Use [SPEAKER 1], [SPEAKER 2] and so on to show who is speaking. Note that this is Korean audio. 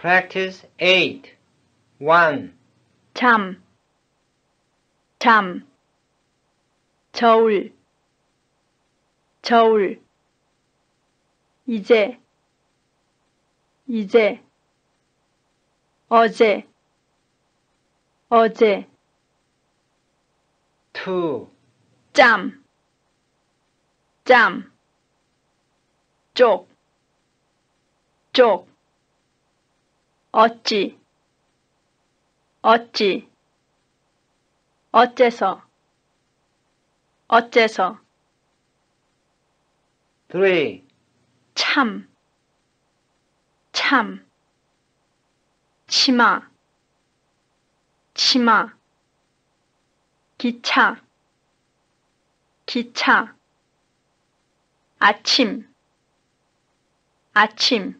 [SPEAKER 1] Practice 8. 1. 잠, 잠, 저울, 저울, 이제, 이제, 어제, 어제, 2. 짬, 짬, 쪽, 쪽, 어찌 어찌 어째서 어째서 t 참, 참, 치마, 치마, 기차, 기차,
[SPEAKER 2] 아침, 아침,